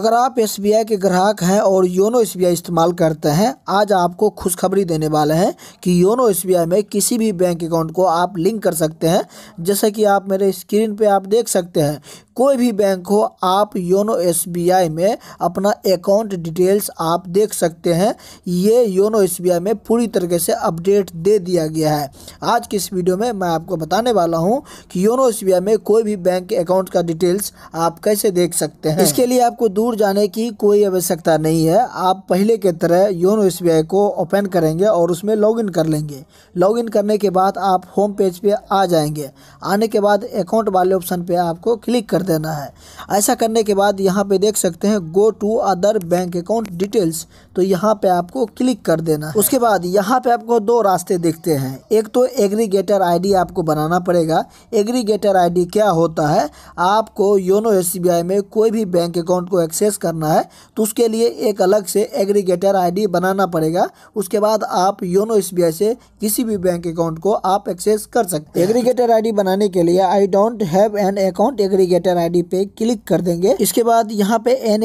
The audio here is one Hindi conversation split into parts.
अगर आप एस के ग्राहक हैं और योनो एस इस्तेमाल करते हैं आज आपको खुशखबरी देने वाले हैं कि योनो एस में किसी भी बैंक अकाउंट को आप लिंक कर सकते हैं जैसे कि आप मेरे स्क्रीन पे आप देख सकते हैं कोई भी बैंक हो आप योनो एस में अपना अकाउंट डिटेल्स आप देख सकते हैं ये योनो एस में पूरी तरीके से अपडेट दे दिया गया है आज की इस वीडियो में मैं आपको बताने वाला हूँ कि योनो एस में कोई भी बैंक अकाउंट का डिटेल्स आप कैसे देख सकते हैं इसके लिए आपको दूर जाने की कोई आवश्यकता नहीं है आप पहले के तरह योनो एस को ओपन करेंगे और उसमें लॉगिन कर लेंगे लॉगिन करने के बाद आप होम पेज पर आ जाएंगे आने के बाद अकाउंट वाले ऑप्शन पर आपको क्लिक कर कर देना है ऐसा करने के बाद यहाँ पे देख सकते हैं go to other bank account details तो यहाँ पे आपको क्लिक कर देना उसके बाद यहाँ पे आपको दो रास्ते देखते हैं एक तो एग्रीगेटर आईडी आपको बनाना पड़ेगा एग्रीगेटर आईडी क्या होता है आपको योनो एस में कोई भी बैंक अकाउंट को एक्सेस करना है तो उसके लिए एक अलग से एग्रीगेटर आई बनाना पड़ेगा उसके बाद आप योनो एस से किसी भी बैंक अकाउंट को आप एक्सेस कर सकते हैं एग्रीगेटर आई बनाने के लिए I don't have an account aggregator Twitter ID पे क्लिक कर देंगे इसके बाद यहाँ पे एन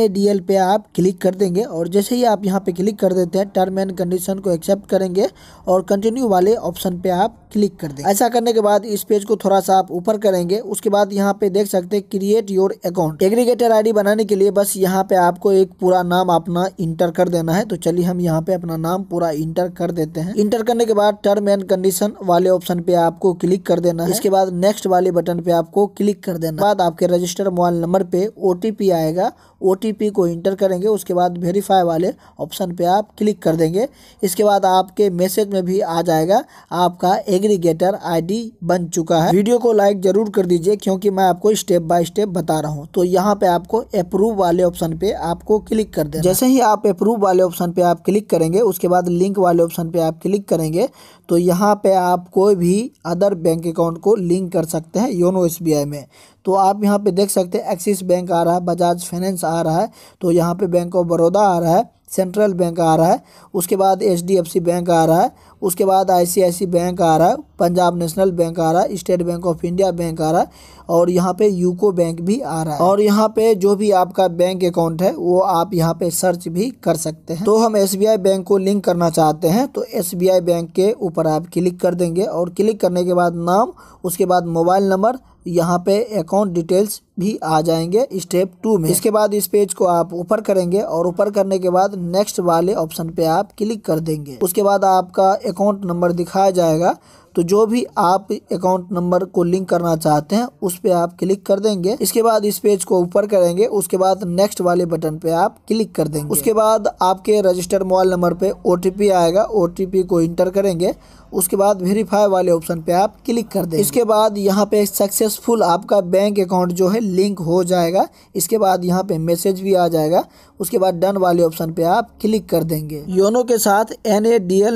पे आप क्लिक कर देंगे और जैसे ही आप यहाँ पे क्लिक कर देते हैं टर्म एंड कंडीशन को एक्सेप्ट करेंगे और कंटिन्यू वाले ऑप्शन पे आप क्लिक कर दें ऐसा करने के बाद इस पेज को थोड़ा सा आप ऊपर करेंगे उसके बाद यहाँ पे देख सकते हैं create your account aggregator ID बनाने के लिए बस यहाँ पे आपको एक पूरा नाम अपना इंटर कर देना है तो चलिए हम यहाँ पे अपना नाम पूरा इंटर कर देते हैं इंटर करने के बाद टर्म एंड कंडीशन वाले ऑप्शन पे आपको क्लिक कर देना है इसके बाद नेक्स्ट वाले बटन पे आपको क्लिक कर देना बाद आपके रजिस्टर मोबाइल नंबर पे ओ आएगा ओ को इंटर करेंगे उसके बाद वेरीफाई वाले ऑप्शन पे आप क्लिक कर देंगे इसके बाद आपके मैसेज में भी आ जाएगा आपका एग्री एग्रीगेटर आईडी बन चुका है वीडियो को लाइक जरूर कर दीजिए क्योंकि मैं आपको स्टेप बाय स्टेप बता रहा हूँ तो यहाँ पे आपको अप्रूव वाले ऑप्शन पे आपको क्लिक कर दे जैसे ही आप अप्रूव वाले ऑप्शन पे आप क्लिक करेंगे उसके बाद लिंक वाले ऑप्शन पे आप क्लिक करेंगे तो यहाँ पे आप कोई भी अदर बैंक अकाउंट को लिंक कर सकते हैं योनो एस में तो आप यहाँ पे देख सकते हैं एक्सिस बैंक आ रहा है बजाज फाइनेंस आ रहा है तो यहाँ पे बैंक ऑफ बड़ौदा आ रहा है सेंट्रल बैंक आ रहा है उसके बाद एच बैंक आ रहा है उसके बाद आई बैंक आ रहा है पंजाब नेशनल बैंक आ रहा है State Bank of India bank आ रहा है और यहाँ पे यूको बैंक भी आ रहा है और यहाँ पे जो भी आपका बैंक अकाउंट है वो आप यहाँ पे सर्च भी कर सकते हैं तो हम एस बैंक को लिंक करना चाहते हैं तो एस बैंक के ऊपर आप क्लिक कर देंगे और क्लिक करने के बाद नाम उसके बाद मोबाइल नंबर यहाँ पे अकाउंट डिटेल्स भी आ जाएंगे स्टेप टू में इसके बाद इस पेज को आप ऊपर करेंगे और ऊपर करने के बाद नेक्स्ट वाले ऑप्शन पे आप क्लिक कर देंगे उसके बाद आपका अकाउंट नंबर दिखाया जाएगा तो जो भी आप अकाउंट नंबर को लिंक करना चाहते हैं उस पर आप क्लिक कर देंगे इसके बाद इस पेज को ऊपर करेंगे उसके बाद नेक्स्ट वाले बटन पे आप क्लिक कर देंगे उसके बाद आपके रजिस्टर्ड मोबाइल नंबर पे ओ आएगा ओ को इंटर करेंगे उसके बाद वेरीफाई वाले ऑप्शन पे आप क्लिक कर दें इसके बाद यहाँ पे सक्सेसफुल आपका बैंक अकाउंट जो है लिंक हो जाएगा इसके बाद यहाँ पे मैसेज भी आ जाएगा उसके बाद डन वाले ऑप्शन पे आप क्लिक कर देंगे योनो के साथ एन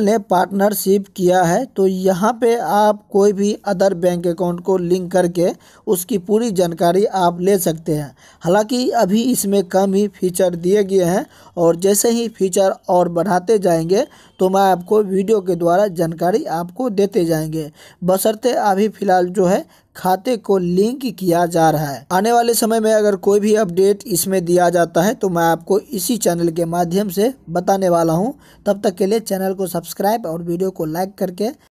ने पार्टनरशिप किया है तो यहाँ पे आप कोई भी अदर बैंक अकाउंट को लिंक करके उसकी पूरी जानकारी आप ले सकते हैं हालांकि अभी इसमें कम ही फीचर दिए गए हैं और जैसे ही फीचर और बढ़ाते जाएंगे तो मैं आपको वीडियो के द्वारा जानकारी आपको देते जाएंगे बशर्ते अभी फिलहाल जो है खाते को लिंक किया जा रहा है आने वाले समय में अगर कोई भी अपडेट इसमें दिया जाता है तो मैं आपको इसी चैनल के माध्यम से बताने वाला हूं तब तक के लिए चैनल को सब्सक्राइब और वीडियो को लाइक करके